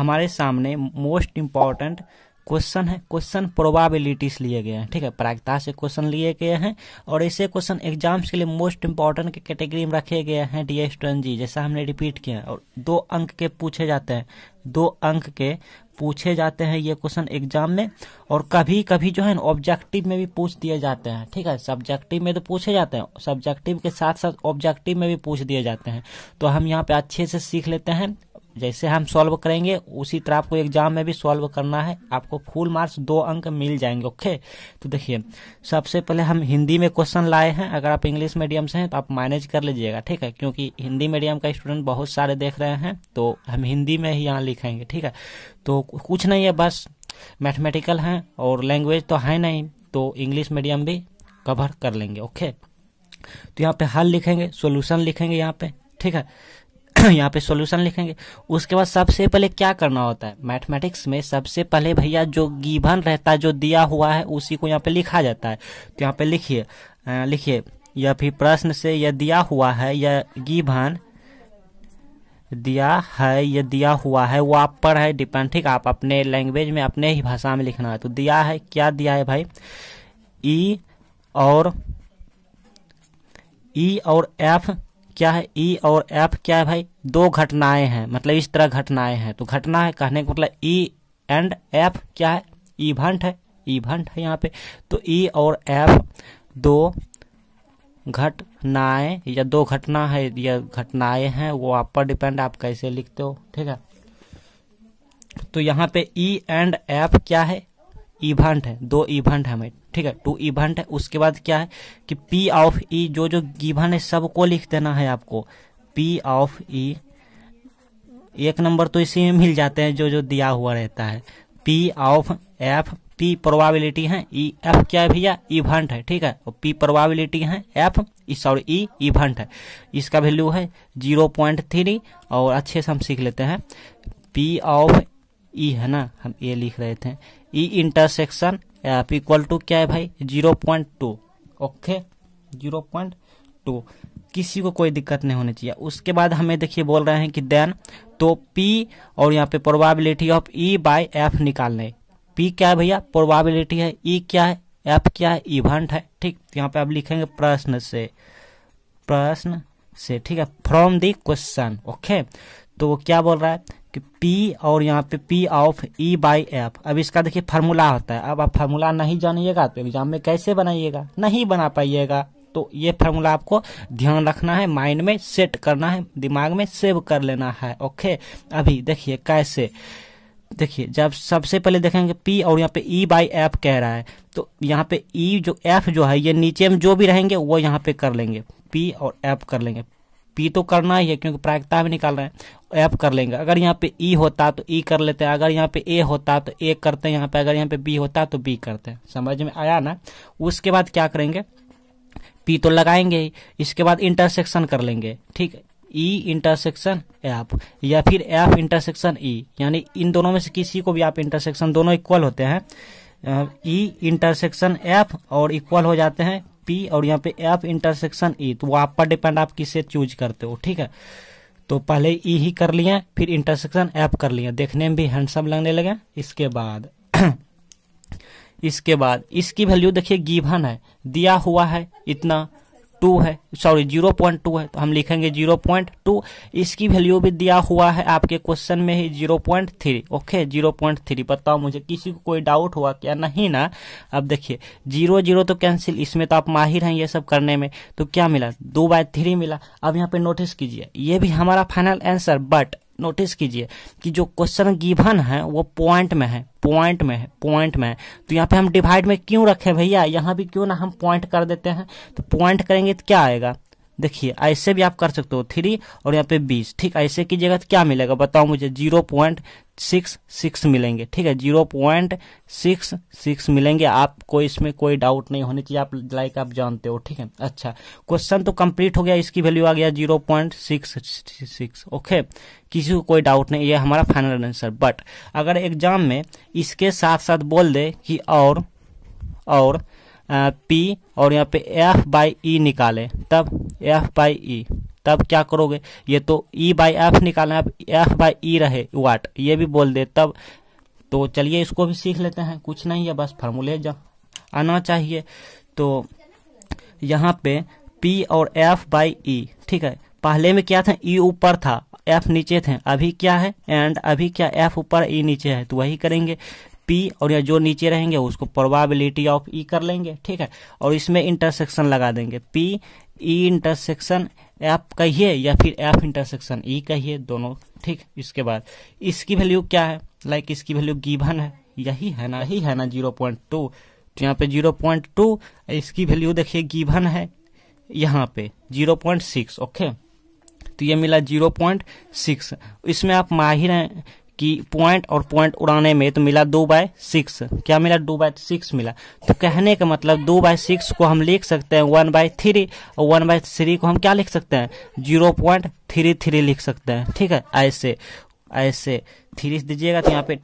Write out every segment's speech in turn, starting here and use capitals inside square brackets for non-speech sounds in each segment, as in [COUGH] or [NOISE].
हमारे सामने most important question है क्वेश्चन प्रोबाबिलिटीज लिए गए हैं ठीक है प्रायिकता से क्वेश्चन लिए गए हैं और ऐसे क्वेश्चन एग्जाम्स के लिए मोस्ट इम्पॉर्टेंट के कैटेगरी में रखे गए हैं डी एस जी जैसा हमने रिपीट किया है और दो अंक के पूछे जाते हैं दो अंक के पूछे जाते हैं ये क्वेश्चन एग्जाम में और कभी कभी जो है ना ऑब्जेक्टिव में भी पूछ दिए जाते हैं ठीक है सब्जेक्टिव में तो पूछे जाते हैं सब्जेक्टिव के साथ साथ ऑब्जेक्टिव में भी पूछ दिए जाते हैं तो हम यहाँ पे अच्छे से सीख लेते हैं जैसे हम सॉल्व करेंगे उसी तरह आपको एग्जाम में भी सॉल्व करना है आपको फुल मार्क्स दो अंक मिल जाएंगे ओके तो देखिए सबसे पहले हम हिंदी में क्वेश्चन लाए हैं अगर आप इंग्लिश मीडियम से हैं तो आप मैनेज कर लीजिएगा ठीक है क्योंकि हिंदी मीडियम का स्टूडेंट बहुत सारे देख रहे हैं तो हम हिंदी में ही यहाँ लिखेंगे ठीक है तो कुछ नहीं है बस मैथमेटिकल हैं और लैंग्वेज तो है नहीं तो इंग्लिश मीडियम भी कवर कर लेंगे ओके तो यहाँ पे हल लिखेंगे सोल्यूशन लिखेंगे यहाँ पे ठीक है [COUGHS] यहाँ पे सॉल्यूशन लिखेंगे उसके बाद सबसे पहले क्या करना होता है मैथमेटिक्स में सबसे पहले भैया जो गिवन रहता है जो दिया हुआ है उसी को यहाँ पे लिखा जाता है तो यहाँ पे लिखिए लिखिए या फिर प्रश्न से यह दिया हुआ है या गिवन दिया है या दिया हुआ है वो आप पर है डिपेंड ठीक आप अपने लैंग्वेज में अपने ही भाषा में लिखना है तो दिया है क्या दिया है भाई ई e और ई e और एफ क्या है ई e और एफ क्या है भाई दो घटनाएं हैं मतलब इस तरह घटनाएं हैं तो घटना है कहने का मतलब ई एंड एफ क्या है इवेंट है इवेंट है यहाँ पे तो ई e और एफ दो घटनाएं या दो घटना है या घटनाएं हैं वो आप पर डिपेंड आप कैसे लिखते हो ठीक है तो यहाँ पे ई एंड एफ क्या है इवेंट है दो इवेंट है ठीक है टू इवेंट है उसके बाद क्या है कि पी ऑफ ई जो जो गिवन है सबको लिख देना है आपको पी ऑफ ई एक नंबर तो इसी में मिल जाते हैं जो जो दिया हुआ रहता है P of F P probability है ई एफ क्या है भैया इवेंट है ठीक है और पी प्रोबेबिलिटी है एफ सॉरी ई इवेंट है इसका वैल्यू है जीरो पॉइंट थ्री और अच्छे से हम सीख लेते हैं पी ऑफ ई है ना हम ये लिख रहे थे E e intersection F equal to क्या है भाई zero point two okay zero point two किसी को कोई दिक्कत नहीं होनी चाहिए उसके बाद हमें देखिए बोल रहे हैं कि देन तो पी और यहाँ पे probability of E by F निकालने पी क्या है भैया प्रोबेबिलिटी है ई e क्या है एफ क्या है इवेंट है ठीक तो यहाँ पे आप लिखेंगे प्रश्न से प्रश्न से ठीक है फ्रॉम दी क्वेश्चन ओके तो वो क्या बोल रहा है कि पी और यहाँ पे P of E by F अब इसका देखिए फार्मूला होता है अब आप फार्मूला नहीं जानिएगा तो एग्जाम में कैसे बनाइएगा नहीं बना पाइएगा तो ये फार्मूला आपको ध्यान रखना है माइंड में सेट करना है दिमाग में सेव कर लेना है ओके अभी देखिए कैसे देखिए जब सबसे पहले देखेंगे पी और यहाँ पे ई बाई एफ कह रहा है तो यहाँ पे ई e जो एफ जो है ये नीचे में जो भी रहेंगे वो यहाँ पे कर लेंगे पी और एफ कर लेंगे पी तो करना ही है क्योंकि प्रायिकता भी निकाल रहे हैं एफ कर लेंगे अगर यहाँ पे ई e होता तो ई e कर लेते हैं अगर यहाँ पे ए होता तो ए करते हैं यहाँ पे अगर यहाँ पे बी होता तो बी करते हैं समझ में आया ना उसके बाद क्या करेंगे पी तो लगाएंगे ही इसके बाद इंटरसेक्शन कर लेंगे ठीक है ई इंटरसेक्शन एफ या फिर एफ इंटरसेक्शन ई यानी इन दोनों में से किसी को भी आप इंटरसेक्शन दोनों इक्वल होते हैं ई इंटरसेक्शन एफ और इक्वल हो जाते हैं पी और यहाँ पे एफ इंटरसेक्शन ई तो वो आप पर डिपेंड आप किसे चूज करते हो ठीक है तो पहले ई e ही कर लिए फिर इंटरसेक्शन एफ कर लिए देखने में भी हैंडसम लगने लगे इसके बाद [CLEARS THROAT] इसके बाद इसकी वैल्यू देखिए गिवन है दिया हुआ है इतना टू है सॉरी जीरो पॉइंट टू है तो हम लिखेंगे जीरो पॉइंट टू इसकी वैल्यू भी दिया हुआ है आपके क्वेश्चन में ही zero point three okay zero point three बताओ मुझे किसी को कोई डाउट हुआ क्या नहीं ना अब देखिए जीरो जीरो तो कैंसिल इसमें तो आप माहिर हैं ये सब करने में तो क्या मिला दो बाय थ्री मिला अब यहाँ पे नोटिस कीजिए ये भी हमारा फाइनल आंसर बट नोटिस कीजिए कि जो क्वेश्चन गिवन है वो पॉइंट में है पॉइंट में है पॉइंट में है तो यहाँ पे हम डिवाइड में क्यों रखें भैया यहाँ भी क्यों ना हम पॉइंट कर देते हैं तो पॉइंट करेंगे तो क्या आएगा देखिए ऐसे भी आप कर सकते हो थ्री और यहाँ पे बीस ठीक ऐसे कीजिएगा तो क्या मिलेगा बताओ मुझे जीरो पॉइंट सिक्स सिक्स मिलेंगे ठीक है जीरो पॉइंट सिक्स सिक्स मिलेंगे आपको इसमें कोई डाउट नहीं होनी चाहिए आप लाइक आप जानते हो ठीक है अच्छा क्वेश्चन तो कंप्लीट हो गया इसकी वैल्यू आ गया zero point six six okay किसी को कोई डाउट नहीं ये हमारा फाइनल आंसर बट अगर एग्जाम में इसके साथ साथ बोल दे कि और और पी और यहाँ पे एफ बाई ई निकाले तब एफ बाई ई तब क्या करोगे ये तो ई बाई एफ निकालें अब एफ बाई ई रहे वाट ये भी बोल दे तब तो चलिए इसको भी सीख लेते हैं कुछ नहीं है बस फार्मूले जा आना चाहिए तो यहाँ पे पी और एफ बाई ई ठीक है पहले में क्या था ई ऊपर था एफ नीचे थे अभी क्या है एंड अभी क्या एफ ऊपर ई नीचे है तो वही करेंगे पी और या जो नीचे रहेंगे उसको प्रोबेबिलिटी ऑफ ई कर लेंगे ठीक है और इसमें इंटरसेक्शन लगा देंगे पी ई इंटरसेक्शन एफ कहिए या फिर एफ इंटरसेक्शन ई कहिए दोनों ठीक इसके बाद इसकी वैल्यू क्या है लाइक like इसकी वैल्यू गिवन है यही है ना यही है ना जीरो पॉइंट टू तो यहाँ पे जीरो पॉइंट टू इसकी वैल्यू देखिए गिवन है यहाँ पे जीरो पॉइंट सिक्स ओके तो ये मिला जीरो पॉइंट सिक्स इसमें आप माहिर हैं कि पॉइंट और पॉइंट उड़ाने में तो मिला दो बाय सिक्स क्या मिला दो बाय सिक्स मिला तो कहने का मतलब दो बाय सिक्स को हम लिख सकते हैं वन बाय थ्री और वन बाय थ्री को हम क्या लिख सकते हैं जीरो पॉइंट थ्री थ्री लिख सकते हैं ठीक है ऐसे ऐसे थ्री दीजिएगा तो यहाँ पे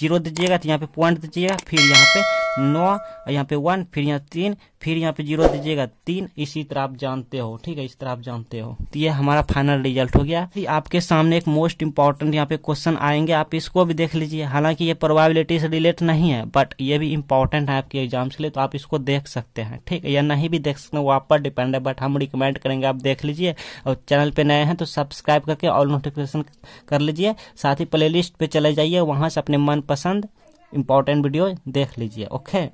जीरो दीजिएगा तो यहाँ पे पॉइंट दीजिएगा फिर यहाँ पे नौ यहाँ पे वन फिर यहाँ तीन फिर यहाँ पे जीरो दीजिएगा तीन इसी तरह आप जानते हो ठीक है इस तरह आप जानते हो तो ये हमारा फाइनल रिजल्ट हो गया आपके सामने एक मोस्ट इंपॉर्टेंट यहाँ पे क्वेश्चन आएंगे आप इसको भी देख लीजिए हालांकि ये प्रोबेबिलिटी से रिलेट नहीं है बट ये भी इंपॉर्टेंट है आपके एग्जाम के लिए तो आप इसको देख सकते हैं ठीक है या नहीं भी देख सकते वो आप पर डिपेंड है बट हम रिकमेंड करेंगे आप देख लीजिए और चैनल पर नए हैं तो सब्सक्राइब करके ऑल नोटिफिकेशन कर लीजिए साथ ही प्ले पे चले जाइए वहाँ से अपने मनपसंद इम्पोर्टेंट वीडियो देख लीजिए ओके